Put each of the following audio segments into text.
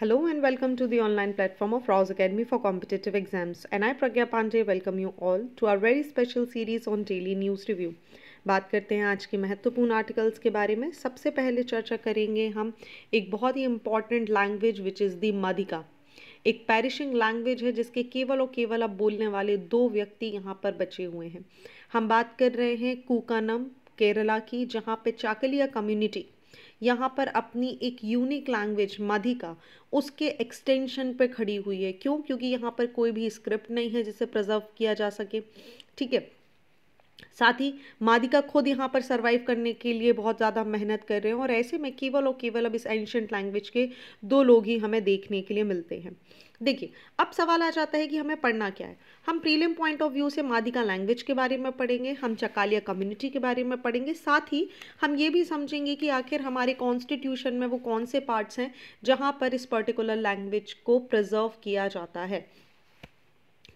Hello and welcome to the online platform of Rouse Academy for competitive exams and I Pragya Pandey welcome you all to our very special series on daily news review. बात करते हैं आज के महत्वपूर्ण articles के बारे में सबसे पहले चर्चा करेंगे हम एक बहुत ही important language which is the Madika एक पैरिशिंग लैंग्वेज है जिसके केवल और केवल अब बोलने वाले दो व्यक्ति यहाँ पर बचे हुए हैं हम बात कर रहे हैं कुकानम केरला की जहाँ पे चाकलिया कम्युनिटी यहाँ पर अपनी एक यूनिक लैंग्वेज माधिका उसके एक्सटेंशन पे खड़ी हुई है क्यों क्योंकि यहाँ पर कोई भी स्क्रिप्ट नहीं है जिसे प्रजर्व किया जा सके ठीक है साथ ही मादिका खुद यहाँ पर सरवाइव करने के लिए बहुत ज़्यादा मेहनत कर रहे हैं और ऐसे में केवल और केवल अब इस एंशंट लैंग्वेज के दो लोग ही हमें देखने के लिए मिलते हैं देखिए अब सवाल आ जाता है कि हमें पढ़ना क्या है हम प्रीलिम पॉइंट ऑफ व्यू से मादिका लैंग्वेज के बारे में पढ़ेंगे हम चकालिया कम्युनिटी के बारे में पढ़ेंगे साथ ही हम ये भी समझेंगे कि आखिर हमारे कॉन्स्टिट्यूशन में वो कौन से पार्ट्स हैं जहाँ पर इस पर्टिकुलर लैंग्वेज को प्रिजर्व किया जाता है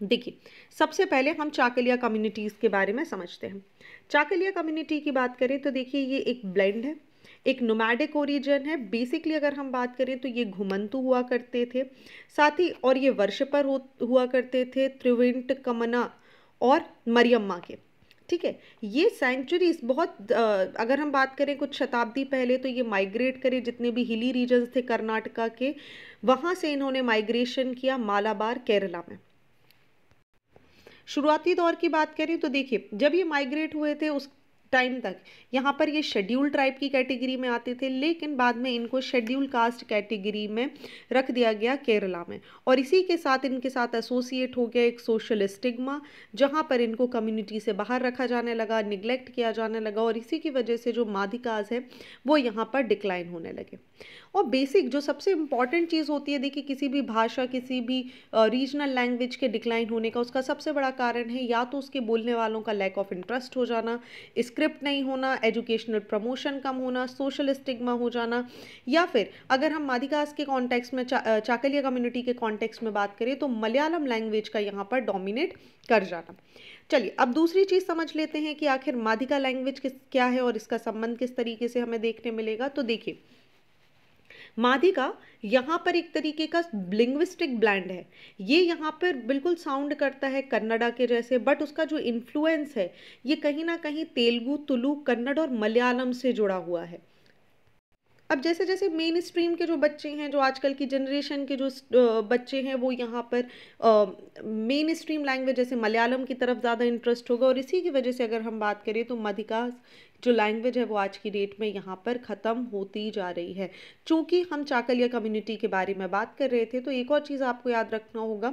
देखिए सबसे पहले हम चाकलिया कम्युनिटीज़ के बारे में समझते हैं चाकलिया कम्युनिटी की बात करें तो देखिए ये एक ब्लेंड है एक नोमैडिक ओरिजन है बेसिकली अगर हम बात करें तो ये घुमंतु हुआ करते थे साथ ही और ये वर्षपर हो हुआ करते थे त्रिवेंट कमना और मरियम्मा के ठीक है ये सेंचुरीज बहुत अगर हम बात करें कुछ शताब्दी पहले तो ये माइग्रेट करे जितने भी हिली रीजन्स थे कर्नाटका के वहाँ से इन्होंने माइग्रेशन किया मालाबार केरला में शुरुआती दौर की बात करें तो देखिए जब ये माइग्रेट हुए थे उस टाइम तक यहाँ पर ये शेड्यूल ट्राइब की कैटेगरी में आते थे लेकिन बाद में इनको शेड्यूल कास्ट कैटेगरी में रख दिया गया केरला में और इसी के साथ इनके साथ एसोसिएट हो गया एक सोशल स्टिग्मा जहाँ पर इनको कम्युनिटी से बाहर रखा जाने लगा निगलेक्ट किया जाने लगा और इसी की वजह से जो माधिकाज है वो यहाँ पर डिक्लाइन होने लगे और बेसिक जो सबसे इम्पॉर्टेंट चीज़ होती है देखिए किसी भी भाषा किसी भी रीजनल लैंग्वेज के डिक्लाइन होने का उसका सबसे बड़ा कारण है या तो उसके बोलने वालों का लैक ऑफ इंटरेस्ट हो जाना इसके स्क्रिप्ट नहीं होना एजुकेशनल प्रमोशन कम होना सोशल स्टिग्मा हो जाना या फिर अगर हम माधिकास के कॉन्टेक्स में चा, चाकलिया कम्युनिटी के कॉन्टेक्स में बात करें तो मलयालम लैंग्वेज का यहाँ पर डोमिनेट कर जाना चलिए अब दूसरी चीज़ समझ लेते हैं कि आखिर माधिका लैंग्वेज किस क्या है और इसका संबंध किस तरीके से हमें देखने मिलेगा तो देखिए मादी का यहाँ पर एक तरीके का लिंग्विस्टिक ब्लैंड है ये यहाँ पर बिल्कुल साउंड करता है कन्नडा के जैसे बट उसका जो इन्फ्लुएंस है ये कहीं ना कहीं तेलुगु तुलु कन्नड़ और मलयालम से जुड़ा हुआ है अब जैसे जैसे मेन स्ट्रीम के जो बच्चे हैं जो आजकल की जनरेशन के जो बच्चे हैं वो यहाँ पर मेन स्ट्रीम लैंग्वेज जैसे मलयालम की तरफ ज़्यादा इंटरेस्ट होगा और इसी की वजह से अगर हम बात करें तो मधिका जो लैंग्वेज है वो आज की डेट में यहाँ पर ख़त्म होती जा रही है चूँकि हम चाकलिया कम्युनिटी के बारे में बात कर रहे थे तो एक और चीज़ आपको याद रखना होगा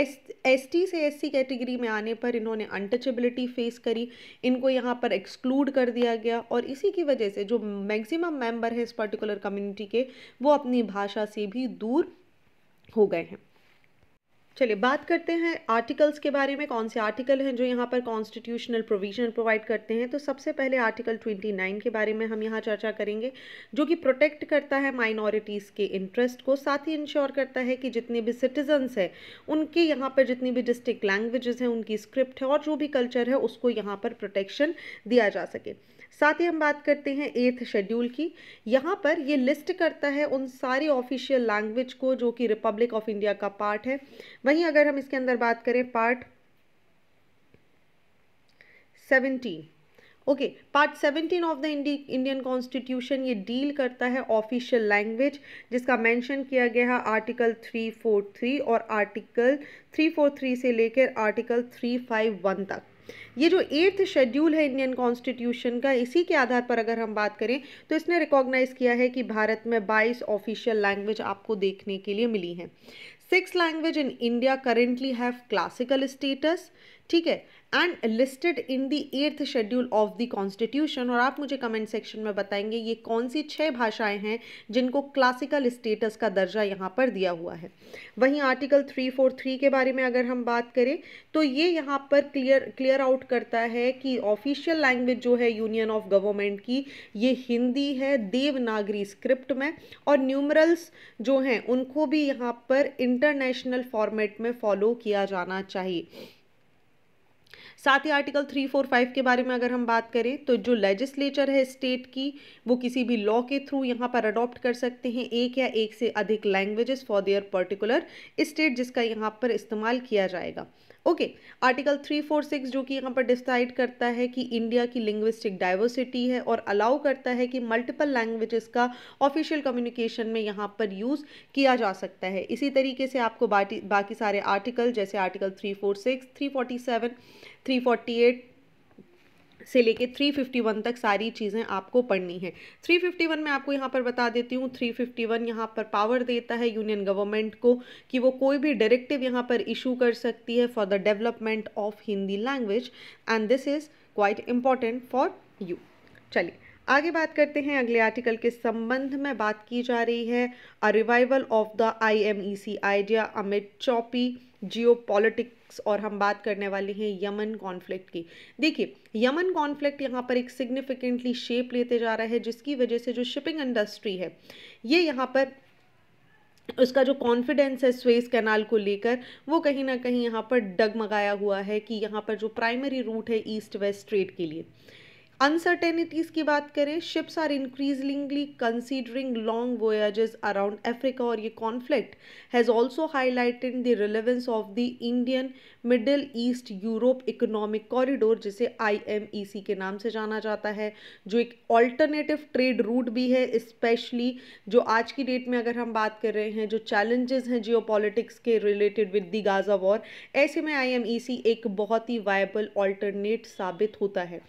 एस एस टी से एस सी कैटेगरी में आने पर इन्होंने अनटचेबिलिटी फेस करी इनको यहाँ पर एक्सक्लूड कर दिया गया और इसी की वजह से जो मैक्सिमम मेंबर हैं इस पर्टिकुलर कम्युनिटी के वो अपनी भाषा से भी दूर हो गए हैं चलिए बात करते हैं आर्टिकल्स के बारे में कौन से आर्टिकल हैं जो यहाँ पर कॉन्स्टिट्यूशनल प्रोविजन प्रोवाइड करते हैं तो सबसे पहले आर्टिकल 29 के बारे में हम यहाँ चर्चा करेंगे जो कि प्रोटेक्ट करता है माइनॉरिटीज़ के इंटरेस्ट को साथ ही इंश्योर करता है कि जितने भी सिटीजन्स हैं उनके यहाँ पर जितनी भी डिस्ट्रिक्ट लैंग्वेजेस हैं उनकी स्क्रिप्ट है और जो भी कल्चर है उसको यहाँ पर प्रोटेक्शन दिया जा सके साथ ही हम बात करते हैं एथ शेड्यूल की यहाँ पर ये लिस्ट करता है उन सारी ऑफिशियल लैंग्वेज को जो कि रिपब्लिक ऑफ इंडिया का पार्ट है वहीं अगर हम इसके अंदर बात करें part seventeen okay part seventeen of the Indian constitution ये डील करता है ऑफिशियल लैंग्वेज जिसका मेंशन किया गया है आर्टिकल 343 और आर्टिकल 343 से लेकर आर्टिकल 351 तक ये जो एट्थ शेड्यूल है इंडियन कॉन्स्टिट्यूशन का इसी के आधार पर अगर हम बात करें तो इसने रिकॉग्नाइज़ किया है कि भारत में बाईस ऑफिशियल लैंग्वेज आपको देखने के लिए मिली हैं six language in India currently have classical status ठीक है and listed in the eighth schedule of the constitution और आप मुझे कमेंट सेक्शन में बताएंगे ये कौन सी छः भाषाएं हैं जिनको क्लासिकल स्टेटस का दर्जा यहाँ पर दिया हुआ है वहीं आर्टिकल थ्री फोर थ्री के बारे में अगर हम बात करें तो ये यहाँ पर क्लियर क्लियर आउट करता है कि ऑफिशियल लैंग्वेज जो है यूनियन ऑफ गवर्नमेंट की ये हिंदी है देवनागरी स्क्रिप्ट में और न्यूमरल्स जो हैं उनको भी यहाँ पर इंटरनेशनल फॉर्मेट में फॉलो किया जाना चाहिए साथ ही आर्टिकल थ्री फोर फाइव के बारे में अगर हम बात करें तो जो लेजिस्लेचर है स्टेट की वो किसी भी लॉ के थ्रू यहाँ पर अडॉप्ट कर सकते हैं एक या एक से अधिक languages for their particular state जिसका यहाँ पर इस्तेमाल किया जाएगा ओके आर्टिकल 346 जो कि यहाँ पर डिसाइड करता है कि इंडिया की लिंग्विस्टिक डाइवर्सिटी है और अलाउ करता है कि मल्टीपल लैंग्वेजेस का ऑफिशियल कम्युनिकेशन में यहाँ पर यूज़ किया जा सकता है इसी तरीके से आपको बाकी सारे आर्टिकल जैसे आर्टिकल 346, 347, 348 से लेके 351 तक सारी चीज़ें आपको पढ़नी है 351 में आपको यहाँ पर बता देती हूँ 351 यहाँ पर पावर देता है यूनियन गवर्नमेंट को कि वो कोई भी डायरेक्टिव यहाँ पर इशू कर सकती है for the development of Hindi language and this is quite important for you चलिए आगे बात करते हैं अगले आर्टिकल के संबंध में बात की जा रही है a revival of the I M E C idea amid choppy Jio politic topics और हम बात करने वाले हैं यमन कॉन्फ्लिक्ट की देखिए यमन कॉन्फ्लिक्ट यहाँ पर एक सिग्निफिकेंटली शेप लेते जा रहा है जिसकी वजह से जो शिपिंग इंडस्ट्री है ये यहाँ पर उसका जो कॉन्फिडेंस है स्वेस कैनाल को लेकर वो कहीं ना कहीं यहाँ पर डगमगाया हुआ है कि यहाँ पर जो प्राइमरी रूट है ईस्ट वेस्ट ट्रेड के लिए अनसर्टेनिटीज़ की बात करें ships are increasingly considering long voyages around Africa और ये conflict has also highlighted the relevance of the Indian middle east Europe economic corridor जिसे आईएमईसी e के नाम से जाना जाता है जो एक ऑल्टरनेटिव ट्रेड रूट भी है स्पेशली जो आज की डेट में अगर हम बात कर रहे हैं जो चैलेंजेस हैं जियो के related with the Gaza war ऐसे में आई e एक बहुत ही वायबल ऑल्टरनेट साबित होता है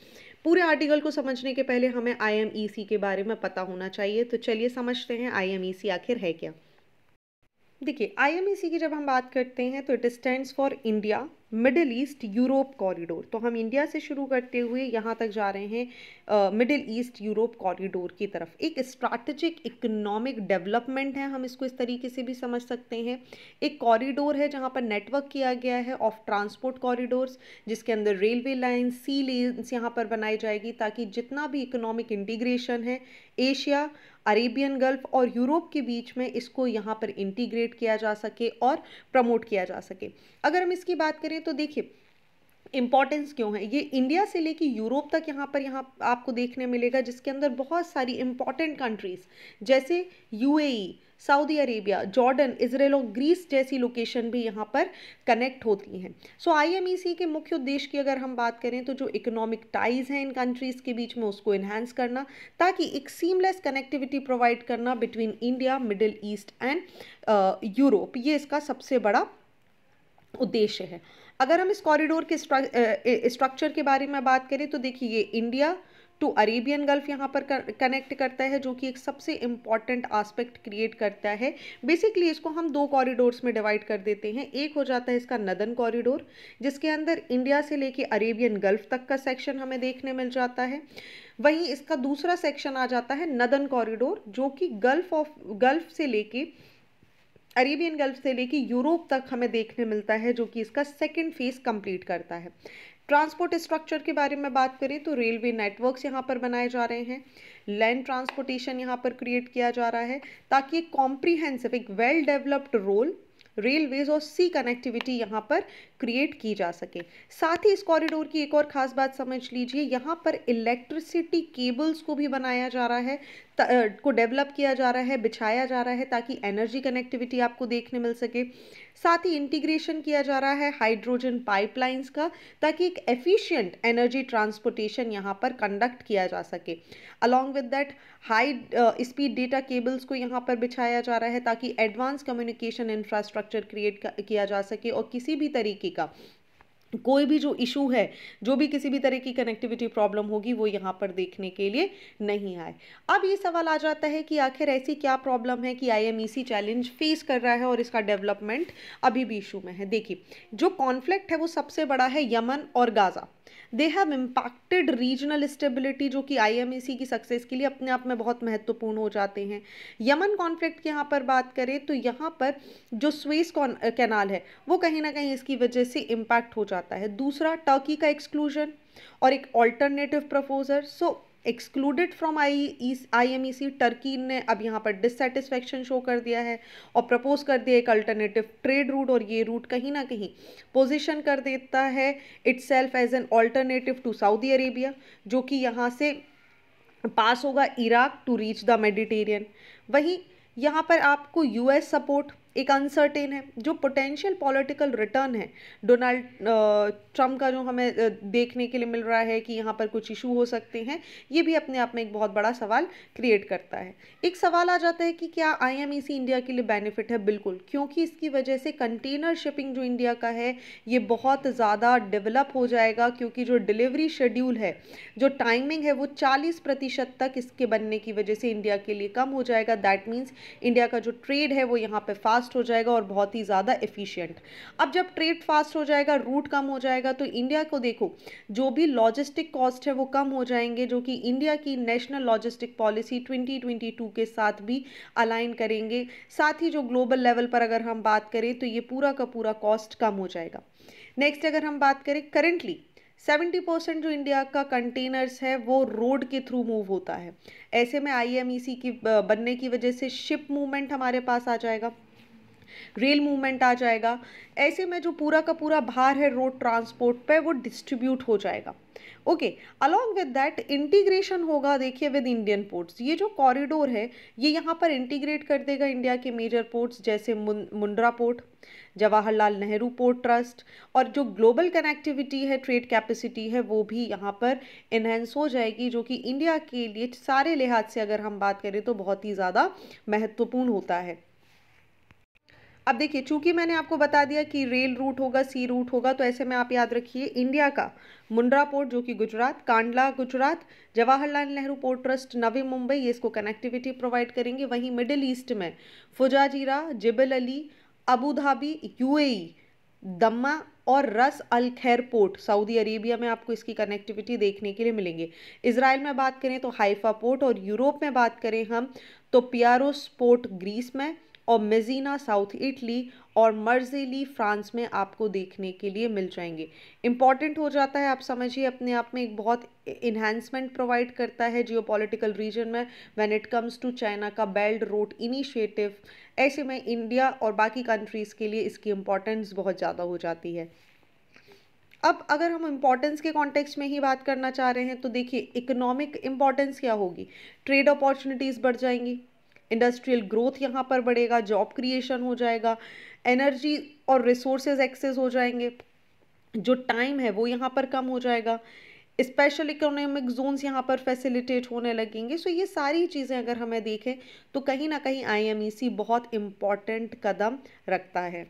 पूरे आर्टिकल को समझने के पहले हमें आई e के बारे में पता होना चाहिए तो चलिए समझते हैं आई e आखिर है क्या देखिए आईएमईसी e की जब हम बात करते हैं तो it stands for India middle east Europe corridor तो हम इंडिया से शुरू करते हुए यहाँ तक जा रहे हैं मिडिल ईस्ट यूरोप कॉरिडोर की तरफ एक स्ट्रैटेजिक इकोनॉमिक डेवलपमेंट है हम इसको इस तरीके से भी समझ सकते हैं एक कॉरिडोर है जहाँ पर नेटवर्क किया गया है ऑफ ट्रांसपोर्ट कॉरिडोर्स जिसके अंदर रेलवे लाइन सी लेन्स यहाँ पर बनाई जाएगी ताकि जितना भी इकोनॉमिक इंटीग्रेशन है एशिया अरेबियन गल्फ और यूरोप के बीच में इसको यहाँ पर इंटीग्रेट किया जा सके और प्रमोट किया जा सके अगर हम इसकी बात करें तो देखिए इम्पॉर्टेंस क्यों है ये इंडिया से लेके यूरोप तक यहाँ पर यहाँ आपको देखने मिलेगा जिसके अंदर बहुत सारी इम्पॉर्टेंट कंट्रीज़ जैसे UAE Saudi Arabia Jordan Israel और ग्रीस जैसी लोकेशन भी यहाँ पर कनेक्ट होती हैं सो आई e के मुख्य उद्देश्य की अगर हम बात करें तो जो इकोनॉमिक टाइज हैं इन कंट्रीज़ के बीच में उसको इन्हांस करना ताकि एक सीमलेस कनेक्टिविटी प्रोवाइड करना between India middle east and Europe ये इसका सबसे बड़ा उद्देश्य है अगर हम इस कॉरिडोर के स्ट्रक्चर uh, के बारे में बात करें तो देखिए ये इंडिया टू अरेबियन गल्फ यहाँ पर कनेक्ट करता है जो कि एक सबसे इम्पॉर्टेंट आस्पेक्ट क्रिएट करता है बेसिकली इसको हम दो कॉरिडोर्स में डिवाइड कर देते हैं एक हो जाता है इसका नदन कॉरिडोर जिसके अंदर इंडिया से लेके अरेबियन गल्फ तक का सेक्शन हमें देखने मिल जाता है वहीं इसका दूसरा सेक्शन आ जाता है नदन कॉरिडोर जो कि गल्फ ऑफ गल्फ से लेके अरेबियन गल्फ से लेके यूरोप तक हमें देखने मिलता है जो कि इसका सेकेंड फेज कंप्लीट करता है ट्रांसपोर्ट स्ट्रक्चर के बारे में बात करें तो रेलवे नेटवर्क्स यहाँ पर बनाए जा रहे हैं लैंड ट्रांसपोर्टेशन यहाँ पर क्रिएट किया जा रहा है ताकि एक कॉम्प्रीहेंसिव एक वेल डेवलप्ड रोल रेलवेज और सी कनेक्टिविटी यहाँ पर क्रिएट की जा सके साथ ही इस कॉरिडोर की एक और ख़ास बात समझ लीजिए यहाँ पर इलेक्ट्रिसिटी केबल्स को भी बनाया जा रहा है को डेवलप किया जा रहा है बिछाया जा रहा है ताकि एनर्जी कनेक्टिविटी आपको देखने मिल सके साथ ही इंटीग्रेशन किया जा रहा है हाइड्रोजन पाइपलाइंस का ताकि एक एफिशिएंट एनर्जी ट्रांसपोर्टेशन यहाँ पर कंडक्ट किया जा सके along with that high speed data cables को यहाँ पर बिछाया जा रहा है ताकि एडवांस कम्युनिकेशन इंफ्रास्ट्रक्चर क्रिएट किया जा सके और किसी भी तरीके का कोई भी जो इशू है जो भी किसी भी तरह की कनेक्टिविटी प्रॉब्लम होगी वो यहाँ पर देखने के लिए नहीं आए अब ये सवाल आ जाता है कि आखिर ऐसी क्या प्रॉब्लम है कि आईएमईसी चैलेंज फेस कर रहा है और इसका डेवलपमेंट अभी भी इशू में है देखिए जो कॉन्फ्लिक्ट है वो सबसे बड़ा है यमन और Gaza they have impacted regional stability जो कि आईएमएसी e की सक्सेस के लिए अपने आप में बहुत महत्वपूर्ण हो जाते हैं यमन कॉन्फ्लिक्ट की यहाँ पर बात करें तो यहाँ पर जो स्वेस कैनाल है वो कहीं ना कहीं इसकी वजह से इम्पैक्ट हो जाता है दूसरा टर्की का एक्सक्लूजन और एक alternative proposal so excluded from I I M E C Turkey ने अब यहाँ पर डिससेटिस्फेक्शन शो कर दिया है और प्रपोज कर दिया एक अल्टरनेटिव ट्रेड रूट और ये रूट कहीं ना कहीं पोजिशन कर देता है itself as an alternative to Saudi Arabia जो कि यहाँ से पास होगा Iraq to reach the Mediterranean वहीं यहाँ पर आपको यूएस सपोर्ट एक अनसर्टेन है जो पोटेंशियल पॉलिटिकल रिटर्न है डोनाल्ड ट्रम्प का जो हमें देखने के लिए मिल रहा है कि यहाँ पर कुछ इशू हो सकते हैं ये भी अपने आप में एक बहुत बड़ा सवाल क्रिएट करता है एक सवाल आ जाता है कि क्या आई इंडिया e के लिए बेनिफिट है बिल्कुल क्योंकि इसकी वजह से कंटेनर शिपिंग जो इंडिया का है ये बहुत ज़्यादा डेवलप हो जाएगा क्योंकि जो डिलीवरी शेड्यूल है जो टाइमिंग है वो चालीस प्रतिशत तक इसके बनने की वजह से इंडिया के लिए कम हो जाएगा दैट मीन्स इंडिया का जो ट्रेड है वो यहाँ पर फास्ट फास्ट हो जाएगा और बहुत ही ज़्यादा एफिशिएंट अब जब ट्रेड फास्ट हो जाएगा रूट कम हो जाएगा तो इंडिया को देखो जो भी लॉजिस्टिक कॉस्ट है वो कम हो जाएंगे जो कि इंडिया की नेशनल लॉजिस्टिक पॉलिसी 2022 के साथ भी अलाइन करेंगे साथ ही जो ग्लोबल लेवल पर अगर हम बात करें तो ये पूरा का पूरा कॉस्ट कम हो जाएगा नेक्स्ट अगर हम बात करें करेंटली सेवेंटी परसेंट जो इंडिया का कंटेनर्स है वो रोड के थ्रू मूव होता है ऐसे में आई e की बनने की वजह से शिप मूवमेंट हमारे पास आ जाएगा रेल मूवमेंट आ जाएगा ऐसे में जो पूरा का पूरा भार है रोड ट्रांसपोर्ट पे वो डिस्ट्रीब्यूट हो जाएगा okay along with that integration होगा देखिए विद इंडियन पोर्ट्स ये जो कॉरिडोर है ये यहाँ पर इंटीग्रेट कर देगा इंडिया के मेजर पोर्ट्स जैसे Mundra port Jawaharlal Nehru port trust और जो ग्लोबल कनेक्टिविटी है ट्रेड कैपेसिटी है वो भी यहाँ पर इन्हेंस हो जाएगी जो कि इंडिया के लिए सारे लिहाज से अगर हम बात करें तो बहुत ही ज़्यादा महत्वपूर्ण होता है अब देखिए चूंकि मैंने आपको बता दिया कि रेल रूट होगा सी रूट होगा तो ऐसे में आप याद रखिए इंडिया का मुंड्रा पोर्ट जो कि गुजरात कांडला गुजरात जवाहरलाल नेहरू पोर्ट ट्रस्ट नवी मुंबई ये इसको कनेक्टिविटी प्रोवाइड करेंगे वहीं मिडिल ईस्ट में Fujairah Jebel Ali Abu Dhabi U A Dammam और रस अल खैर पोर्ट सऊदी अरेबिया में आपको इसकी कनेक्टिविटी देखने के लिए मिलेंगे इसराइल में बात करें तो हाइफा पोर्ट और यूरोप में बात करें हम तो पियारोस पोर्ट ग्रीस में और मेजीना साउथ इटली और मर्जेली फ्रांस में आपको देखने के लिए मिल जाएंगे इम्पॉर्टेंट हो जाता है आप समझिए अपने आप में एक बहुत इन्हेंसमेंट प्रोवाइड करता है जियो पोलिटिकल रीजन में when it comes to China का बेल्ट रोड इनिशिएटिव ऐसे में इंडिया और बाकी कंट्रीज़ के लिए इसकी इम्पोर्टेंस बहुत ज़्यादा हो जाती है अब अगर हम इम्पॉर्टेंस के कॉन्टेक्स्ट में ही बात करना चाह रहे हैं तो देखिए इकोनॉमिक इम्पॉर्टेंस क्या होगी ट्रेड अपॉर्चुनिटीज़ बढ़ जाएंगी इंडस्ट्रियल ग्रोथ यहाँ पर बढ़ेगा जॉब क्रिएशन हो जाएगा एनर्जी और रिसोर्सेज एक्सेस हो जाएंगे जो टाइम है वो यहाँ पर कम हो जाएगा स्पेशल इकोनॉमिक जोन्स यहाँ पर फैसिलिटेट होने लगेंगे सो ये सारी चीज़ें अगर हमें देखें तो कहीं ना कहीं आईएमईसी e बहुत इम्पॉर्टेंट कदम रखता है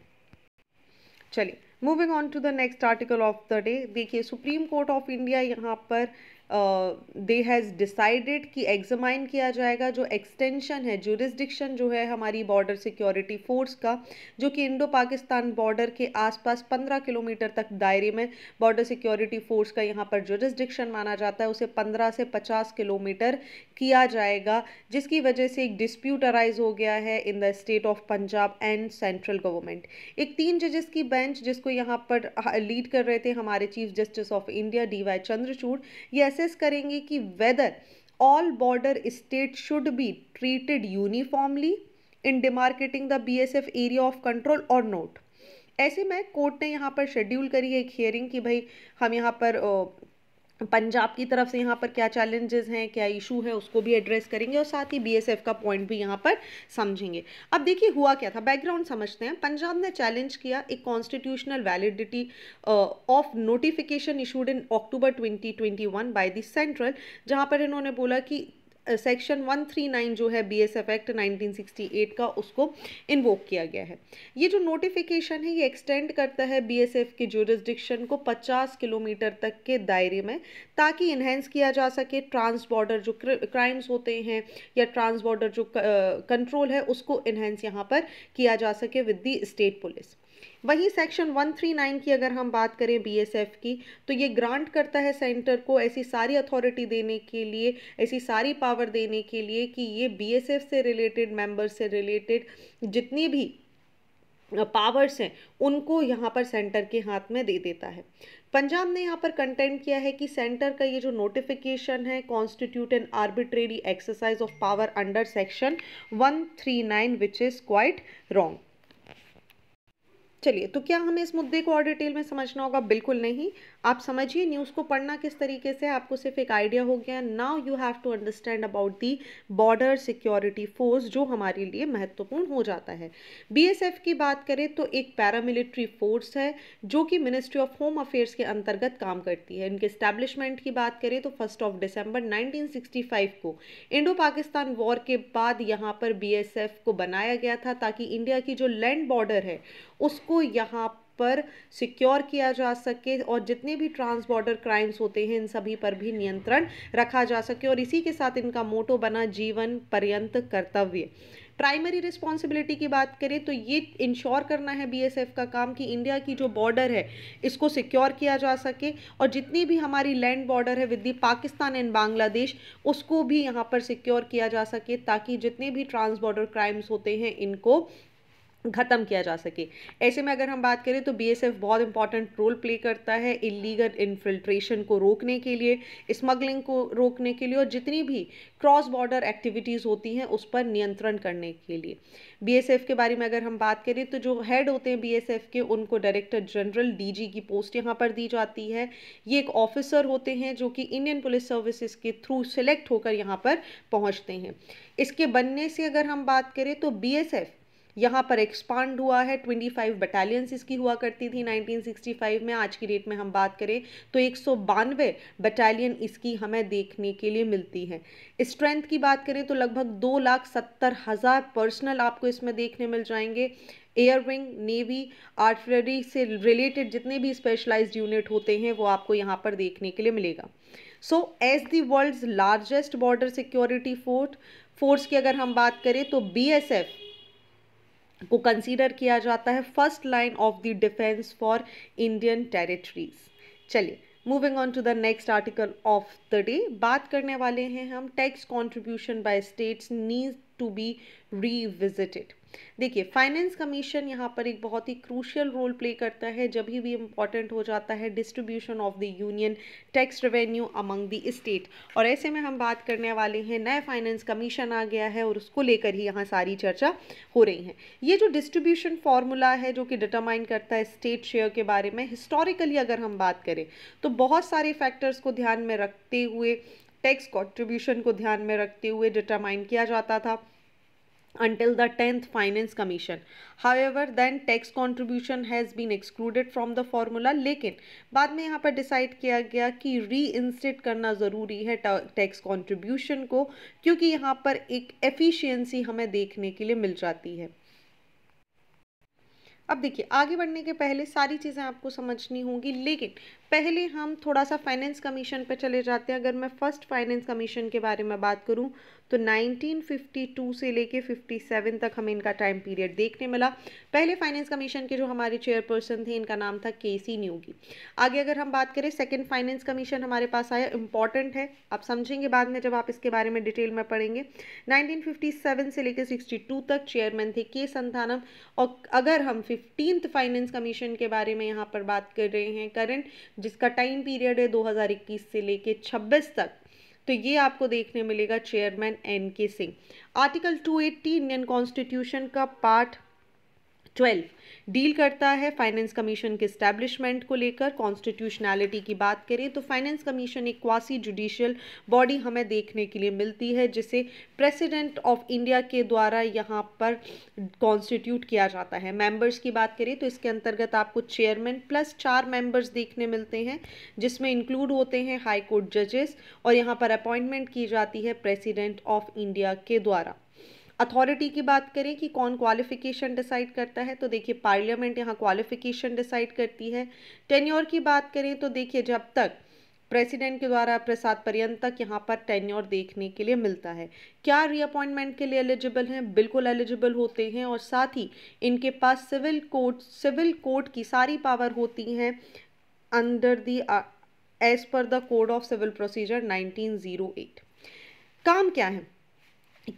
चलिए moving on to the next article of the day देखिए सुप्रीम कोर्ट ऑफ इंडिया यहाँ पर दे हैज़ डिसाइडेड कि एग्जामाइन किया जाएगा जो एक्सटेंशन है जुरिस्डिक्शन जो है हमारी बॉर्डर सिक्योरिटी फोर्स का जो कि इंडो पाकिस्तान बॉर्डर के आसपास 15 किलोमीटर तक दायरे में बॉर्डर सिक्योरिटी फोर्स का यहाँ पर जुरिस्डिक्शन माना जाता है उसे 15 से 50 किलोमीटर किया जाएगा जिसकी वजह से एक डिस्प्यूट अराइज हो गया है in the state of Punjab and central government एक तीन जजेस की बेंच जिसको यहाँ पर लीड कर रहे थे हमारे chief justice of India D Y Chandrachud यह एसेस करेंगे कि whether all border state should be treated uniformly in demarcating the B S F area of control और नोट ऐसे में कोर्ट ने यहाँ पर शेड्यूल करी है एक हियरिंग कि भाई हम यहाँ पर पंजाब की तरफ से यहाँ पर क्या चैलेंजेस हैं क्या इशू है उसको भी एड्रेस करेंगे और साथ ही बीएसएफ का पॉइंट भी यहाँ पर समझेंगे अब देखिए हुआ क्या था बैकग्राउंड समझते हैं पंजाब ने चैलेंज किया एक constitutional validity of notification issued in October 2021 by the central जहाँ पर इन्होंने बोला कि सेक्शन 139 जो है बीएसएफ एक्ट 1968 का उसको इन्वोक किया गया है ये जो नोटिफिकेशन है ये एक्सटेंड करता है बीएसएफ की जोरिस्डिक्शन को 50 किलोमीटर तक के दायरे में ताकि इन्हेंस किया जा सके ट्रांस बॉर्डर जो क्राइम्स होते हैं या ट्रांस बॉर्डर जो कंट्रोल है उसको इन्हेंस यहाँ पर किया जा सके विद दी स्टेट पुलिस वहीं सेक्शन 139 की अगर हम बात करें बीएसएफ की तो ये ग्रांट करता है सेंटर को ऐसी सारी अथॉरिटी देने के लिए ऐसी सारी पावर देने के लिए कि ये बीएसएफ से रिलेटेड मेंबर से रिलेटेड जितनी भी पावर्स हैं उनको यहाँ पर सेंटर के हाथ में दे देता है पंजाब ने यहाँ पर कंटेंट किया है कि सेंटर का ये जो नोटिफिकेशन है constitute an arbitrary exercise of power under section 139 which is quite wrong चलिए तो क्या हमें इस मुद्दे को और डिटेल में समझना होगा बिल्कुल नहीं आप समझिए न्यूज़ को पढ़ना किस तरीके से आपको सिर्फ एक आइडिया हो गया now you have to understand about the border security force जो हमारे लिए महत्वपूर्ण हो जाता है बीएसएफ की बात करें तो एक पैरामिलिट्री फोर्स है जो कि मिनिस्ट्री ऑफ होम अफेयर्स के अंतर्गत काम करती है इनके इस्टेब्लिशमेंट की बात करें तो फर्स्ट ऑफ डिसम्बर नाइनटीन को इंडो पाकिस्तान वॉर के बाद यहाँ पर बी को बनाया गया था ताकि इंडिया की जो लैंड बॉर्डर है उसको यहाँ पर सिक्योर किया जा सके और जितने भी ट्रांस बॉर्डर क्राइम्स होते हैं इन सभी पर भी नियंत्रण रखा जा सके और इसी के साथ इनका मोटो बना जीवन पर्यंत कर्तव्य प्राइमरी रिस्पॉन्सिबिलिटी की बात करें तो ये इंश्योर करना है बीएसएफ का काम कि इंडिया की जो बॉर्डर है इसको सिक्योर किया जा सके और जितनी भी हमारी लैंड बॉर्डर है with the Pakistan and Bangladesh उसको भी यहाँ पर सिक्योर किया जा सके ताकि जितने भी ट्रांस बॉर्डर क्राइम्स होते हैं इनको ख़त्म किया जा सके ऐसे में अगर हम बात करें तो एफ बहुत इंपॉर्टेंट रोल प्ले करता है इलीगल इन्फिल्ट्रेशन को रोकने के लिए स्मगलिंग को रोकने के लिए और जितनी भी क्रॉस बॉर्डर एक्टिविटीज़ होती हैं उस पर नियंत्रण करने के लिए एफ के बारे में अगर हम बात करें तो जो हेड होते हैं एफ के उनको डायरेक्टर जनरल जी की पोस्ट यहाँ पर दी जाती है ये एक ऑफिसर होते हैं जो कि इंडियन पुलिस सर्विसेज के थ्रू सेलेक्ट होकर यहाँ पर पहुँचते हैं इसके बनने से अगर हम बात करें तो एफ यहाँ पर एक्सपांड हुआ है ट्वेंटी फाइव बटालियंस इसकी हुआ करती थी 1965 में आज की डेट में हम बात करें तो एक बटालियन इसकी हमें देखने के लिए मिलती है स्ट्रेंथ की बात करें तो लगभग दो लाख सत्तर हज़ार पर्सनल आपको इसमें देखने मिल जाएंगे एयर विंग नेवी आर्टिलरी से रिलेटेड जितने भी स्पेशलाइज्ड यूनिट होते हैं वो आपको यहाँ पर देखने के लिए मिलेगा so as the world's largest border security fort force की अगर हम बात करें तो बी एस एफ को कंसीडर किया जाता है first line of the defence for Indian territories चलिए moving on to the next article of the day बात करने वाले हैं हम tax contribution by states need to be revisited देखिए फाइनेंस कमीशन यहाँ पर एक बहुत ही क्रूशियल रोल प्ले करता है जब भी इम्पॉर्टेंट हो जाता है distribution of the union tax revenue among the state और ऐसे में हम बात करने वाले हैं नए फाइनेंस कमीशन आ गया है और उसको लेकर ही यहाँ सारी चर्चा हो रही है ये जो डिस्ट्रीब्यूशन फार्मूला है जो कि डिटरमाइन करता है स्टेट शेयर के बारे में हिस्टोरिकली अगर हम बात करें तो बहुत सारे फैक्टर्स को ध्यान में रखते हुए टैक्स कॉन्ट्रीब्यूशन को ध्यान में रखते हुए डिटरमाइन किया जाता था until the 10th finance commission however then tax contribution has been excluded from the formula lekin baad mein yahan par decide kiya gaya ki reinstate karna zaruri hai tax contribution ko kyunki yahan par ek efficiency hame dekhne ke liye mil jati hai अब देखिए आगे बढ़ने के पहले सारी चीज़ें आपको समझनी होंगी लेकिन पहले हम थोड़ा सा फाइनेंस कमीशन पर चले जाते हैं अगर मैं फर्स्ट फाइनेंस कमीशन के बारे में बात करूं तो 1952 से लेके 57 तक हमें इनका टाइम पीरियड देखने मिला पहले फाइनेंस कमीशन के जो हमारे चेयरपर्सन थे इनका नाम था के सी न्यूगी आगे अगर हम बात करें सेकेंड फाइनेंस कमीशन हमारे पास आया इंपॉर्टेंट है आप समझेंगे बाद में जब आप इसके बारे में डिटेल में पढ़ेंगे 1957 से लेकर 62 तक चेयरमैन थे के संथानम और अगर हम फिफ्टींथ फाइनेंस कमीशन के बारे में यहाँ पर बात कर रहे हैं करंट जिसका टाइम पीरियड है 2021 से लेकर 26 तक तो ये आपको देखने मिलेगा chairman N K Singh article 280 Indian constitution का पार्ट ट्वेल्व डील करता है फाइनेंस कमीशन के स्टैब्लिशमेंट को लेकर कॉन्स्टिट्यूशनैलिटी की बात करें तो फाइनेंस कमीशन एक क्वासी जुडिशियल बॉडी हमें देखने के लिए मिलती है जिसे प्रेसिडेंट ऑफ इंडिया के द्वारा यहाँ पर कॉन्स्टिट्यूट किया जाता है मेंबर्स की बात करें तो इसके अंतर्गत आपको चेयरमैन प्लस चार मेंबर्स देखने मिलते हैं जिसमें इंक्लूड होते हैं हाई कोर्ट जजेस और यहाँ पर अपॉइंटमेंट की जाती है प्रेसिडेंट ऑफ इंडिया के द्वारा अथॉरिटी की बात करें कि कौन क्वालिफिकेशन डिसाइड करता है तो देखिए पार्लियामेंट यहाँ क्वालिफिकेशन डिसाइड करती है टेन्योर की बात करें तो देखिए जब तक प्रेसिडेंट के द्वारा प्रसाद पर्यंत तक यहाँ पर टेन्योर देखने के लिए मिलता है क्या रीअपॉइंटमेंट के लिए एलिजिबल हैं बिल्कुल एलिजिबल होते हैं और साथ ही इनके पास सिविल कोर्ट सिविल कोर्ट की सारी पावर होती हैं under the as per the code of civil procedure 1908 काम क्या है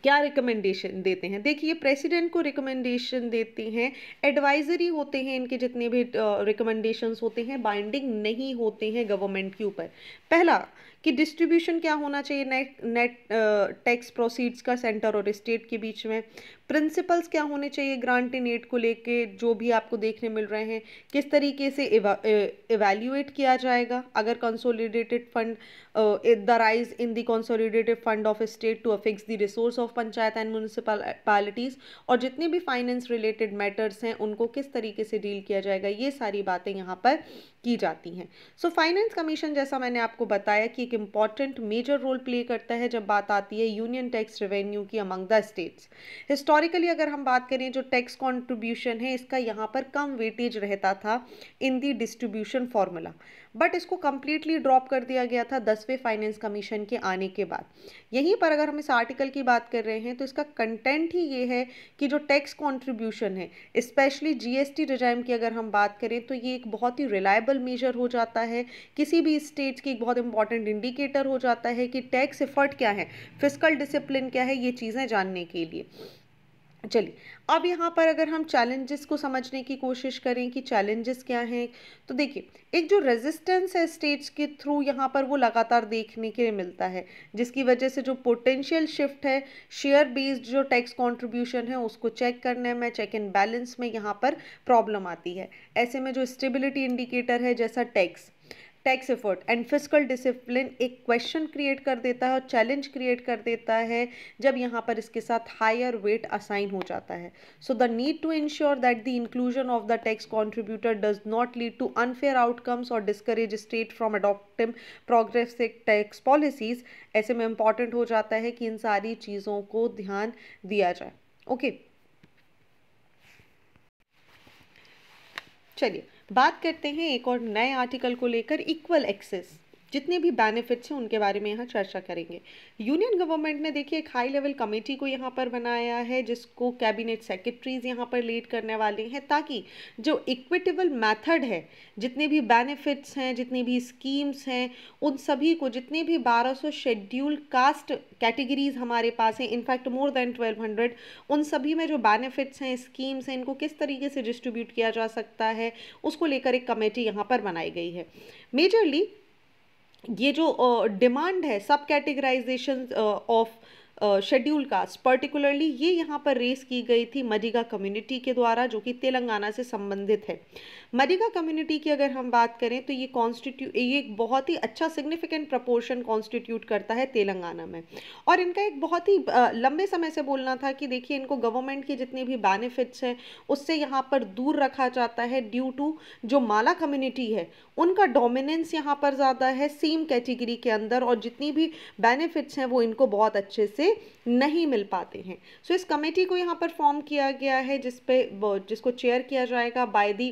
क्या रिकमेंडेशन देते हैं देखिए प्रेसिडेंट को रिकमेंडेशन देते हैं एडवाइजरी होते हैं इनके जितने भी रिकमेंडेशंस होते हैं बाइंडिंग नहीं होते हैं गवर्नमेंट के ऊपर पहला कि डिस्ट्रीब्यूशन क्या होना चाहिए नेट नेट टैक्स प्रोसीड्स का सेंटर और स्टेट के बीच में प्रिंसिपल्स क्या होने चाहिए ग्रांट इन एड को लेके जो भी आपको देखने मिल रहे हैं किस तरीके से इवेल्यूएट uh, किया जाएगा अगर consolidated fund the rise in the consolidated fund of state to affix the resource of panchayat and municipalities और जितने भी फाइनेंस रिलेटेड मैटर्स हैं उनको किस तरीके से डील किया जाएगा ये सारी बातें यहाँ पर की जाती हैं सो फाइनेंस कमीशन जैसा मैंने आपको बताया कि एक इम्पॉर्टेंट मेजर रोल प्ले करता है जब बात आती है यूनियन टैक्स रेवेन्यू की अमंग द स्टेट्स हिस्टोरिकली अगर हम बात करें जो टैक्स कॉन्ट्रीब्यूशन है इसका यहाँ पर कम वेटेज रहता था in the distribution formula but इसको कम्प्लीटली ड्रॉप कर दिया गया था दसवें फाइनेंस कमीशन के आने के बाद यहीं पर अगर हम इस आर्टिकल की बात कर रहे हैं तो इसका कंटेंट ही ये है कि जो टैक्स कॉन्ट्रीब्यूशन है स्पेशली जीएसटी रिजाइम की अगर हम बात करें तो ये एक बहुत ही रिलायबल मेजर हो जाता है किसी भी स्टेट की एक बहुत इंपॉर्टेंट इंडिकेटर हो जाता है कि टैक्स एफर्ट क्या है फिजिकल डिसिप्लिन क्या है ये चीज़ें जानने के लिए चलिए अब यहाँ पर अगर हम चैलेंजेस को समझने की कोशिश करें कि चैलेंजेस क्या हैं तो देखिए एक जो रेजिस्टेंस है स्टेट्स के थ्रू यहाँ पर वो लगातार देखने के लिए मिलता है जिसकी वजह से जो पोटेंशियल शिफ्ट है शेयर बेस्ड जो टैक्स कंट्रीब्यूशन है उसको चेक करने में चेक एंड बैलेंस में यहाँ पर प्रॉब्लम आती है ऐसे में जो स्टेबिलिटी इंडिकेटर है जैसा tax tax effort and fiscal discipline एक क्वेश्चन क्रिएट कर देता है और चैलेंज क्रिएट कर देता है जब यहाँ पर इसके साथ हायर वेट असाइन हो जाता है so the need to ensure that the inclusion of the tax contributor does not lead to unfair outcomes और discourage state from adoptive progressive tax policies ऐसे में इम्पॉर्टेंट हो जाता है कि इन सारी चीज़ों को ध्यान दिया जाए ओके okay. चलिए बात करते हैं एक और नए आर्टिकल को लेकर इक्वल एक्सेस जितने भी बेनिफिट्स हैं उनके बारे में यहाँ चर्चा करेंगे यूनियन गवर्नमेंट ने देखिए एक हाई लेवल कमेटी को यहाँ पर बनाया है जिसको कैबिनेट सेक्रेटरीज यहाँ पर लीड करने वाले हैं ताकि जो इक्विटेबल मैथड है जितने भी बेनिफिट्स हैं जितनी भी स्कीम्स हैं उन सभी को जितने भी 1200 शेड्यूल कास्ट कैटेगरीज हमारे पास हैं इनफैक्ट मोर देन 1200 उन सभी में जो बेनिफिट्स हैं स्कीम्स हैं इनको किस तरीके से डिस्ट्रीब्यूट किया जा सकता है उसको लेकर एक कमेटी यहाँ पर बनाई गई है मेजरली ये जो डिमांड है subcategorization of schedule caste particularly ये यहाँ पर रेस की गई थी मडिगा कम्युनिटी के द्वारा जो कि तेलंगाना से संबंधित है मडिगा कम्युनिटी की अगर हम बात करें तो ये कॉन्स्टिट्यू ये एक बहुत ही अच्छा सिग्निफिकेंट प्रपोर्शन कॉन्स्टिट्यूट करता है तेलंगाना में और इनका एक बहुत ही लंबे समय से बोलना था कि देखिए इनको गवर्नमेंट के जितने भी बेनिफिट्स हैं उससे यहाँ पर दूर रखा जाता है ड्यू टू जो माला कम्युनिटी है उनका डोमिनेंस यहाँ पर ज़्यादा है सेम कैटेगरी के अंदर और जितनी भी बेनिफिट्स हैं वो इनको बहुत अच्छे से हमें नहीं मिल पाते हैं सो so, इस कमेटी को यहाँ पर फॉर्म किया गया है जिस पे जिसको चेयर किया जाएगा by the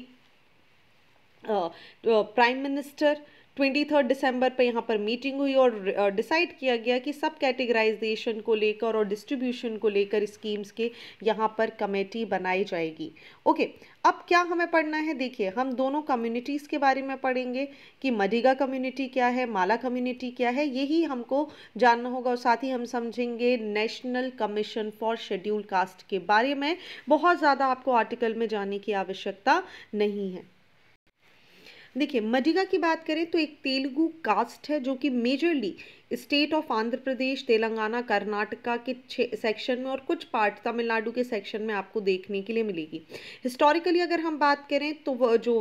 prime minister twenty third December पर यहाँ पर मीटिंग हुई और डिसाइड किया गया कि सब कैटेगराइजेशन को लेकर और डिस्ट्रीब्यूशन को लेकर स्कीम्स के यहाँ पर कमेटी बनाई जाएगी ओके अब क्या हमें पढ़ना है देखिए हम दोनों कम्युनिटीज़ के बारे में पढ़ेंगे कि मडिगा कम्युनिटी क्या है माला कम्युनिटी क्या है यही हमको जानना होगा और साथ ही हम समझेंगे national commission for schedule caste के बारे में बहुत ज़्यादा आपको आर्टिकल में जाने की आवश्यकता नहीं है देखिए मडिगा की बात करें तो एक तेलुगु कास्ट है जो कि majorly state of Andhra Pradesh Telangana Karnataka के सेक्शन में और कुछ पार्ट तमिलनाडु के सेक्शन में आपको देखने के लिए मिलेगी हिस्टोरिकली अगर हम बात करें तो वह जो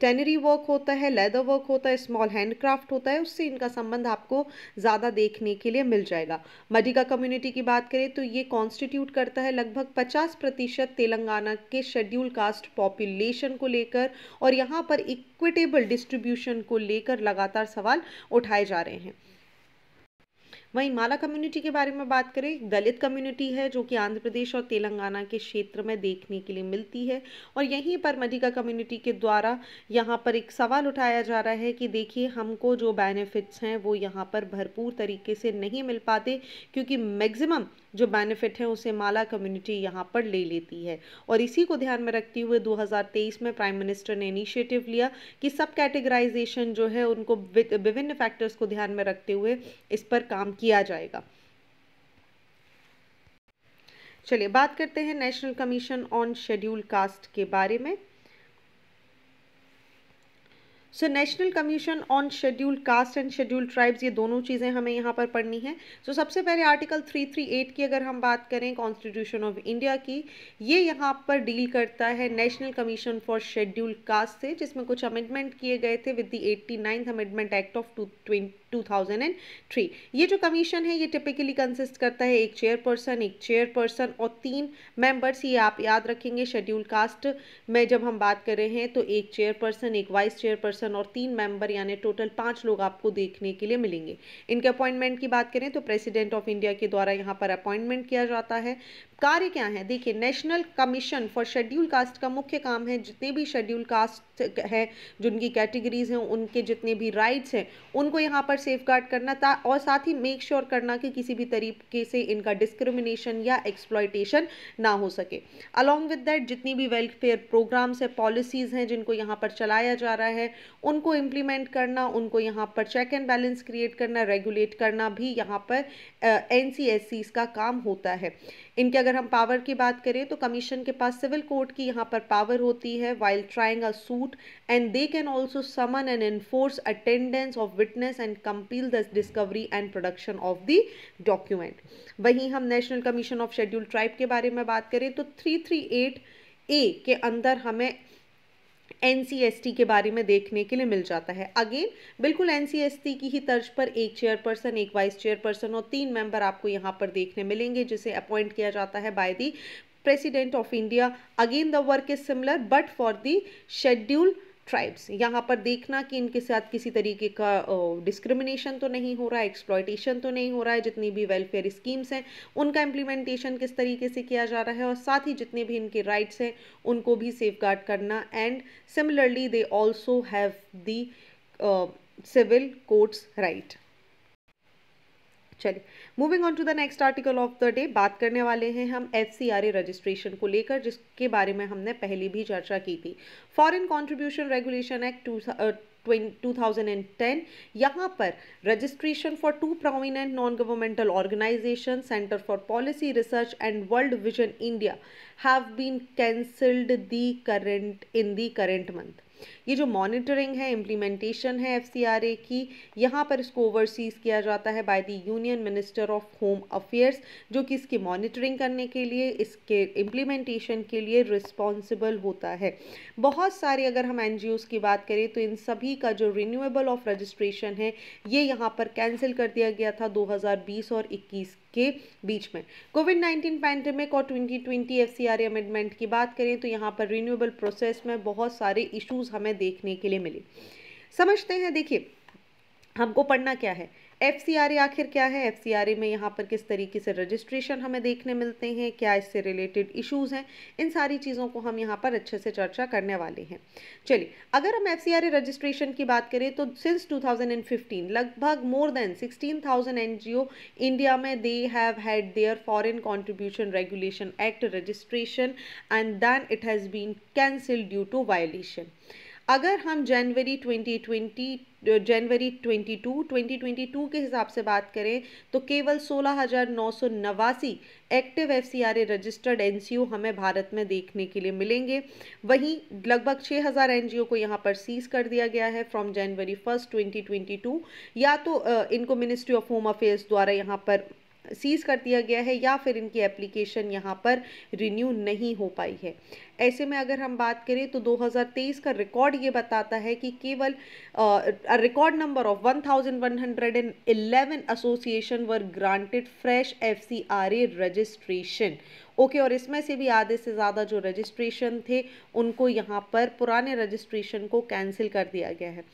टेनरी वर्क होता है लेदर वर्क होता है स्मॉल हैंडक्राफ्ट होता है उससे इनका संबंध आपको ज़्यादा देखने के लिए मिल जाएगा मडिका कम्युनिटी की बात करें तो ये कॉन्स्टिट्यूट करता है लगभग पचास प्रतिशत तेलंगाना के शेड्यूल कास्ट पॉपुलेशन को लेकर और यहाँ पर इक्विटेबल डिस्ट्रीब्यूशन को लेकर लगातार सवाल उठाए जा रहे हैं वहीं माला कम्युनिटी के बारे में बात करें दलित कम्युनिटी है जो कि आंध्र प्रदेश और तेलंगाना के क्षेत्र में देखने के लिए मिलती है और यहीं पर मडिका कम्युनिटी के द्वारा यहाँ पर एक सवाल उठाया जा रहा है कि देखिए हमको जो बेनिफिट्स हैं वो यहाँ पर भरपूर तरीके से नहीं मिल पाते क्योंकि मैक्सिमम जो बेनिफिट है उसे माला कम्युनिटी यहाँ पर ले लेती है और इसी को ध्यान में रखते हुए 2023 में प्राइम मिनिस्टर ने इनिशिएटिव लिया कि सब कैटेगराइजेशन जो है उनको विभिन्न फैक्टर्स को ध्यान में रखते हुए इस पर काम किया जाएगा चलिए बात करते हैं national commission on schedule caste के बारे में so national commission on schedule caste and schedule tribes ये दोनों चीज़ें हमें यहाँ पर पढ़नी है सो so, सबसे पहले आर्टिकल 338 की अगर हम बात करें कॉन्स्टिट्यूशन ऑफ इंडिया की ये यहाँ पर डील करता है national commission for schedule caste से जिसमें कुछ अमेंडमेंट किए गए थे with the eighty amendment act of two 2003 ये जो कमीशन है ये टिपिकली कंसिस्ट करता है एक चेयर पर्सन एक चेयर पर्सन और तीन मेंबर्स ये आप याद रखेंगे शेड्यूल कास्ट में जब हम बात कर रहे हैं तो एक चेयर पर्सन एक वाइस चेयर पर्सन और तीन मेंबर यानी टोटल पांच लोग आपको देखने के लिए मिलेंगे इनके अपॉइंटमेंट की बात करें तो प्रेसिडेंट ऑफ इंडिया के द्वारा यहाँ पर अपॉइंटमेंट किया जाता है कार्य क्या है देखिए national commission for schedule caste का मुख्य काम है जितने भी शेड्यूल कास्ट है जिनकी कैटेगरीज हैं उनके जितने भी राइट्स हैं उनको यहाँ पर पर सेफगार्ड करना था और साथ ही मेक श्योर करना कि किसी भी तरीके से इनका डिस्क्रिमिनेशन या एक्सप्लॉयटेशन ना हो सके अलॉन्ग विद दैट जितनी भी वेलफेयर प्रोग्राम्स है पॉलिसीज़ हैं जिनको यहाँ पर चलाया जा रहा है उनको इम्प्लीमेंट करना उनको यहाँ पर चेक एंड बैलेंस क्रिएट करना रेगुलेट करना भी यहाँ पर एन सी का काम होता है इनके अगर हम पावर की बात करें तो कमीशन के पास सिविल कोर्ट की यहाँ पर पावर होती है while trying a suit and they can also summon and enforce attendance of witness and compel the discovery and production of the document वहीं हम national commission of schedule tribe के बारे में बात करें तो थ्री थ्री एट ए के अंदर हमें एन के बारे में देखने के लिए मिल जाता है अगेन बिल्कुल एन की ही तर्ज पर एक चेयरपर्सन एक वाइस चेयरपर्सन और तीन मेंबर आपको यहाँ पर देखने मिलेंगे जिसे अपॉइंट किया जाता है by the president of India again the work is similar but for the schedule tribes यहाँ पर देखना कि इनके साथ किसी तरीके का डिस्क्रिमिनेशन तो नहीं हो रहा है एक्सप्लॉयटेशन तो नहीं हो रहा है जितनी भी वेलफेयर स्कीम्स हैं उनका इम्प्लीमेंटेशन किस तरीके से किया जा रहा है और साथ ही जितने भी इनके राइट्स हैं उनको भी सेफ करना and similarly they also have the civil courts right चलिए moving on to the next article of the day बात करने वाले हैं हम एफ रजिस्ट्रेशन को लेकर जिसके बारे में हमने पहले भी चर्चा की थी foreign contribution regulation act two 2010 यहाँ पर registration for two prominent non governmental organisation centre for policy research and world vision India have been cancelled the current in the current month ये जो मॉनिटरिंग है इम्प्लीमेंटेशन है F की यहाँ पर इसको ओवरसीज किया जाता है by the union minister of home affairs जो कि इसकी मॉनिटरिंग करने के लिए इसके इम्प्लीमेंटेशन के लिए रिस्पॉन्सिबल होता है बहुत सारे अगर हम एन की बात करें तो इन सभी का जो रिन्यूएबल ऑफ रजिस्ट्रेशन है ये यहाँ पर कैंसिल कर दिया गया था 2020 और 21 के बीच में कोविड नाइन्टीन पैंडमिक और ट्वेंटी ट्वेंटी एफ अमेंडमेंट की बात करें तो यहाँ पर रिन्यूएबल प्रोसेस में बहुत सारे इशूज़ हमें देखने के लिए मिले समझते हैं देखिए हमको पढ़ना क्या है एफ आखिर क्या है एफ में यहाँ पर किस तरीके से रजिस्ट्रेशन हमें देखने मिलते हैं क्या इससे रिलेटेड इश्यूज़ हैं इन सारी चीज़ों को हम यहाँ पर अच्छे से चर्चा करने वाले हैं चलिए अगर हम एफ रजिस्ट्रेशन की बात करें तो सिंस 2015 लगभग मोर देन 16,000 ओ इंडिया में they have had their foreign contribution regulation act registration and then it has been cancel due to violation अगर हम जनवरी 2020 जनवरी 22 2022 के हिसाब से बात करें तो केवल सोलह एक्टिव एफ रजिस्टर्ड एन हमें भारत में देखने के लिए मिलेंगे वहीं लगभग 6000 हज़ार को यहाँ पर सीज कर दिया गया है फ्रॉम जनवरी फर्स्ट 2022 या तो इनको मिनिस्ट्री ऑफ होम अफेयर्स द्वारा यहाँ पर सीज कर दिया गया है या फिर इनकी एप्लीकेशन यहाँ पर रिन्यू नहीं हो पाई है ऐसे में अगर हम बात करें तो 2023 का रिकॉर्ड ये बताता है कि केवल record number of 1111 association were granted fresh FCRA registration okay और इसमें से भी आधे से ज़्यादा जो रजिस्ट्रेशन थे उनको यहाँ पर पुराने रजिस्ट्रेशन को कैंसिल कर दिया गया है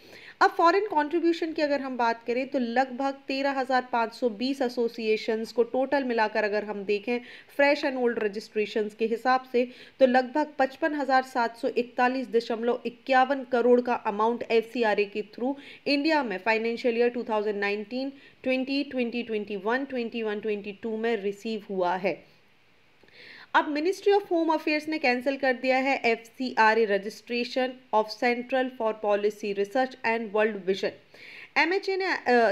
अब फॉरेन कंट्रीब्यूशन की अगर हम बात करें तो लगभग 13,520 एसोसिएशंस को टोटल मिलाकर अगर हम देखें फ्रेश एंड ओल्ड रजिस्ट्रेशन के हिसाब से तो लगभग पचपन हजार सात सौ इकतालीस दशमलव इक्यावन करोड़ का अमाउंट एफ के थ्रू इंडिया में फाइनेंशियल ईयर 2019, 20, 2021, 21, 22 में रिसीव हुआ है अब मिनिस्ट्री ऑफ होम अफेयर्स ने कैंसिल कर दिया है F registration of central for policy research and world vision एम ने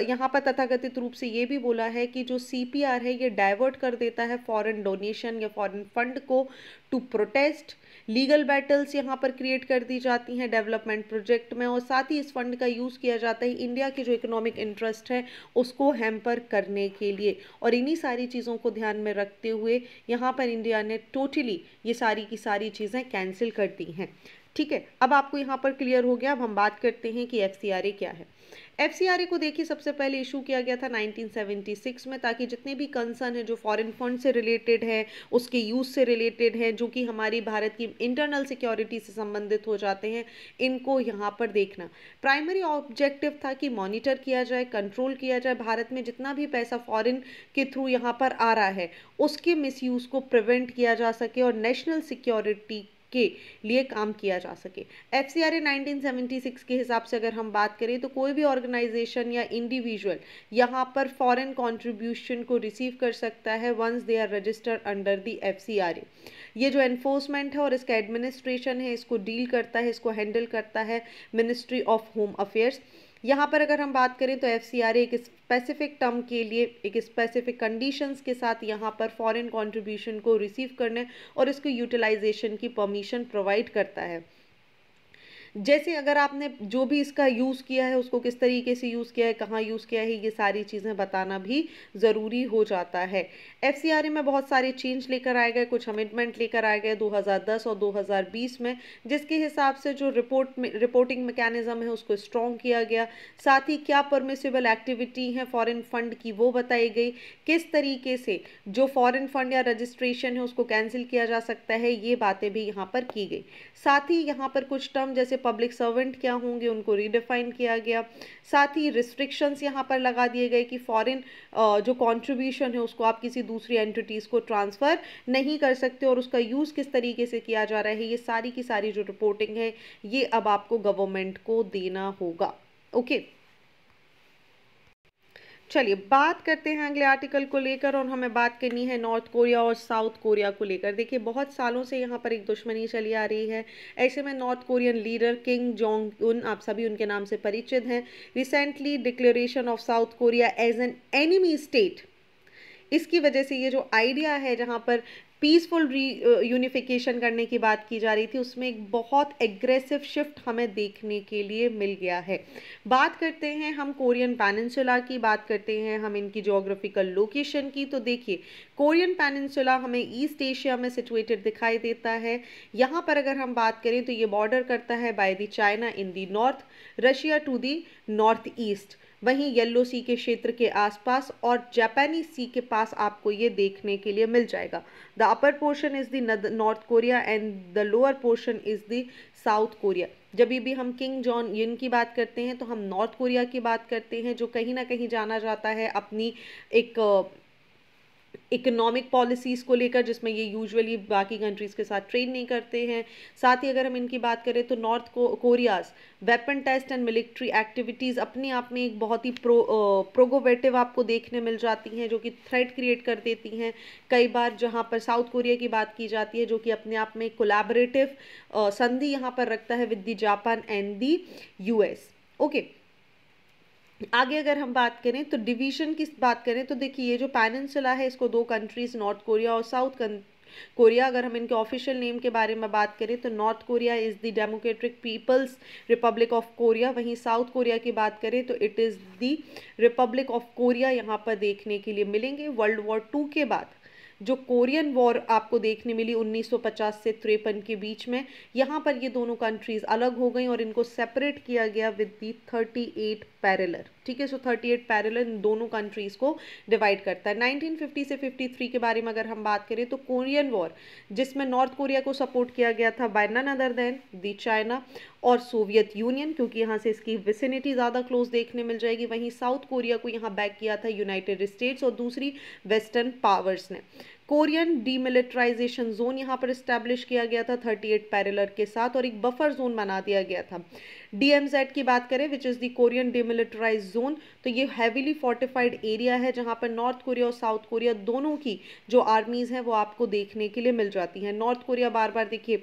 यहाँ पर तथाकथित रूप से ये भी बोला है कि जो सी है ये डाइवर्ट कर देता है फॉरेन डोनेशन या फॉरेन फंड को टू प्रोटेस्ट लीगल बैटल्स यहाँ पर क्रिएट कर दी जाती हैं डेवलपमेंट प्रोजेक्ट में और साथ ही इस फंड का यूज़ किया जाता है इंडिया की जो इकोनॉमिक इंटरेस्ट है उसको हैम्पर करने के लिए और इन्हीं सारी चीज़ों को ध्यान में रखते हुए यहाँ पर इंडिया ने टोटली ये सारी की सारी चीज़ें कैंसिल कर दी हैं ठीक है अब आपको यहाँ पर क्लियर हो गया अब हम बात करते हैं कि एफ क्या है एफ को देखिए सबसे पहले इशू किया गया था 1976 में ताकि जितने भी कंसर्न हैं जो फॉरेन फंड से रिलेटेड हैं उसके यूज़ से रिलेटेड हैं जो कि हमारी भारत की इंटरनल सिक्योरिटी से संबंधित हो जाते हैं इनको यहाँ पर देखना प्राइमरी ऑब्जेक्टिव था कि मॉनिटर किया जाए कंट्रोल किया जाए भारत में जितना भी पैसा फॉरन के थ्रू यहाँ पर आ रहा है उसके मिस को प्रिवेंट किया जा सके और नेशनल सिक्योरिटी के लिए काम किया जा सके एफ सी आर ए के हिसाब से अगर हम बात करें तो कोई भी ऑर्गेनाइजेशन या इंडिविजुअल यहाँ पर फॉरेन कॉन्ट्रीब्यूशन को रिसीव कर सकता है once they are registered under the F C R A ये जो एनफोर्समेंट है और इसका एडमिनिस्ट्रेशन है इसको डील करता है इसको हैंडल करता है मिनिस्ट्री ऑफ होम अफेयर्स यहाँ पर अगर हम बात करें तो एफ एक स्पेसिफिक टर्म के लिए एक स्पेसिफिक कंडीशंस के साथ यहाँ पर फॉरेन कंट्रीब्यूशन को रिसीव करने और इसको यूटिलाइजेशन की परमिशन प्रोवाइड करता है जैसे अगर आपने जो भी इसका यूज़ किया है उसको किस तरीके से यूज़ किया है कहाँ यूज़ किया है ये सारी चीज़ें बताना भी ज़रूरी हो जाता है एफ में बहुत सारे चेंज लेकर आए गए कुछ अमेंडमेंट लेकर आए गए 2010 और 2020 में जिसके हिसाब से जो रिपोर्ट में रिपोर्टिंग मैकेनिज्म है उसको स्ट्रॉन्ग किया गया साथ ही क्या परमिसेबल एक्टिविटी है फॉरन फंड की वो बताई गई किस तरीके से जो फॉरेन फंड या रजिस्ट्रेशन है उसको कैंसिल किया जा सकता है ये बातें भी यहाँ पर की गई साथ ही यहाँ पर कुछ टर्म जैसे पब्लिक सर्वेंट क्या होंगे उनको रिडिफाइन किया गया साथ ही रिस्ट्रिक्शंस यहाँ पर लगा दिए गए कि फॉरेन जो कंट्रीब्यूशन है उसको आप किसी दूसरी एंटिटीज़ को ट्रांसफ़र नहीं कर सकते और उसका यूज़ किस तरीके से किया जा रहा है ये सारी की सारी जो रिपोर्टिंग है ये अब आपको गवर्नमेंट को देना होगा ओके okay. चलिए बात करते हैं अगले आर्टिकल को लेकर और हमें बात करनी है नॉर्थ कोरिया और साउथ कोरिया को लेकर देखिए बहुत सालों से यहाँ पर एक दुश्मनी चली आ रही है ऐसे में North Korean leader Kim Jong Un आप सभी उनके नाम से परिचित हैं recently declaration of South Korea as an enemy state इसकी वजह से ये जो आइडिया है जहाँ पर पीसफुल री यूनिफिकेशन करने की बात की जा रही थी उसमें एक बहुत एग्रेसिव शिफ्ट हमें देखने के लिए मिल गया है बात करते हैं हम कोरियन पैनसुला की बात करते हैं हम इनकी जोग्राफिकल लोकेशन की तो देखिए कोरियन पैनसुला हमें ईस्ट एशिया में सिचुएटेड दिखाई देता है यहाँ पर अगर हम बात करें तो ये बॉर्डर करता है by the China in the north Russia to the north east वहीं येल्लो सी के क्षेत्र के आसपास और जापानी सी के पास आपको ये देखने के लिए मिल जाएगा the upper portion is the North Korea and the lower portion is the South Korea जब भी हम किंग जॉन यिन की बात करते हैं तो हम नॉर्थ कोरिया की बात करते हैं जो कहीं ना कहीं जाना जाता है अपनी एक इकोनॉमिक पॉलिसीज़ को लेकर जिसमें ये यूजुअली बाकी कंट्रीज़ के साथ ट्रेड नहीं करते हैं साथ ही अगर हम इनकी बात करें तो नॉर्थ को Korea's weapon test and military activities अपने आप में एक बहुत ही प्रो प्रोगोवेटिव आपको देखने मिल जाती हैं जो कि थ्रेट क्रिएट कर देती हैं कई बार जहाँ पर साउथ कोरिया की बात की जाती है जो कि अपने आप में कोलाबरेटिव संधि यहाँ पर रखता है with the Japan and the U okay okay. आगे अगर हम बात करें तो डिवीजन की बात करें तो देखिए ये जो पैनसला है इसको दो कंट्रीज़ नॉर्थ कोरिया और साउथ कोरिया अगर हम इनके ऑफिशियल नेम के बारे में बात करें तो North Korea is the democratic people's republic of Korea वहीं साउथ कोरिया की बात करें तो it is the republic of Korea यहाँ पर देखने के लिए मिलेंगे वर्ल्ड वॉर टू के बाद जो कोरियन वॉर आपको देखने मिली 1950 से तिरपन के बीच में यहाँ पर ये दोनों कंट्रीज़ अलग हो गई और इनको सेपरेट किया गया with the thirty eight parallel ठीक है सो थर्टी एट पैरल इन दोनों कंट्रीज़ को डिवाइड करता है 1950 से 53 के बारे में अगर हम बात करें तो कोरियन वॉर जिसमें नॉर्थ कोरिया को सपोर्ट किया गया था by none other than the China और सोवियत यूनियन क्योंकि यहाँ से इसकी विसिनिटी ज़्यादा क्लोज देखने मिल जाएगी वहीं साउथ कोरिया को यहाँ बैक किया था यूनाइटेड स्टेट्स और दूसरी वेस्टर्न पावर्स ने कोरियन डीमिलिट्राइजेशन जोन यहाँ पर इस्टेब्लिश किया गया था थर्टी एट पैरलर के साथ और एक बफर जोन बना दिया गया था डीएमजेड की बात करें which is the Korean demilitarise zone तो ये हैविली फोर्टिफाइड एरिया है जहाँ पर नॉर्थ कोरिया और साउथ कोरिया दोनों की जो आर्मीज़ हैं वो आपको देखने के लिए मिल जाती हैं नॉर्थ कोरिया बार बार देखिए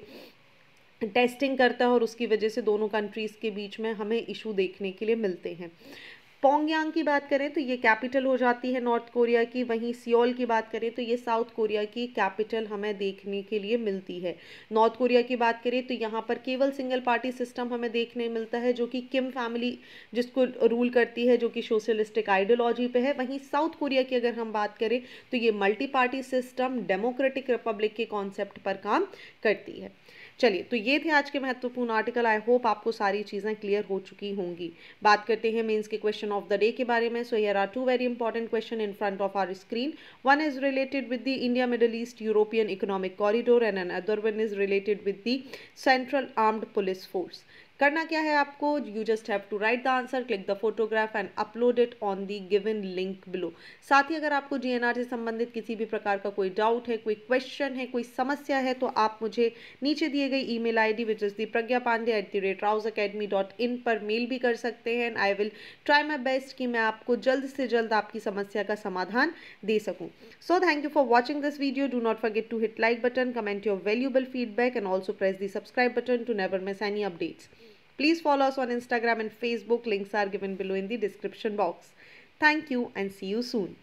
टेस्टिंग करता है और उसकी वजह से दोनों कंट्रीज़ के बीच में हमें इशू देखने के लिए मिलते हैं पोंगयांग की बात करें तो ये कैपिटल हो जाती है नॉर्थ कोरिया की वहीं सियोल की बात करें तो ये साउथ कोरिया की कैपिटल हमें देखने के लिए मिलती है नॉर्थ कोरिया की बात करें तो यहाँ पर केवल सिंगल पार्टी सिस्टम हमें देखने मिलता है जो कि किम फैमिली जिसको रूल करती है जो कि सोशलिस्टिक आइडियोलॉजी पे है वहीं साउथ कोरिया की अगर हम बात करें तो ये multi party system democratic republic के कॉन्सेप्ट पर काम करती है चलिए तो ये थे आज के महत्वपूर्ण आर्टिकल आई होप आपको सारी चीज़ें क्लियर हो चुकी होंगी बात करते हैं मीन्स के क्वेश्चन ऑफ द डे के बारे में so here are two very important question in front of our screen one is related with the India middle east European economic corridor and an other one is related with the central armed police force करना क्या है आपको you just have to write the answer click the photograph and upload it on the given link below साथ ही अगर आपको जी से संबंधित किसी भी प्रकार का कोई डाउट है कोई क्वेश्चन है कोई समस्या है तो आप मुझे नीचे दिए गए email I D which is the Pragya Pandey at the rate Rau's academy dot in पर मेल भी कर सकते हैं and I will try my best कि मैं आपको जल्द से जल्द आपकी समस्या का समाधान दे सकूँ so thank you for watching this video do not forget to hit like button comment your valuable feedback and also press the subscribe button to never miss any updates Please follow us on Instagram and Facebook. Links are given below in the description box. Thank you and see you soon.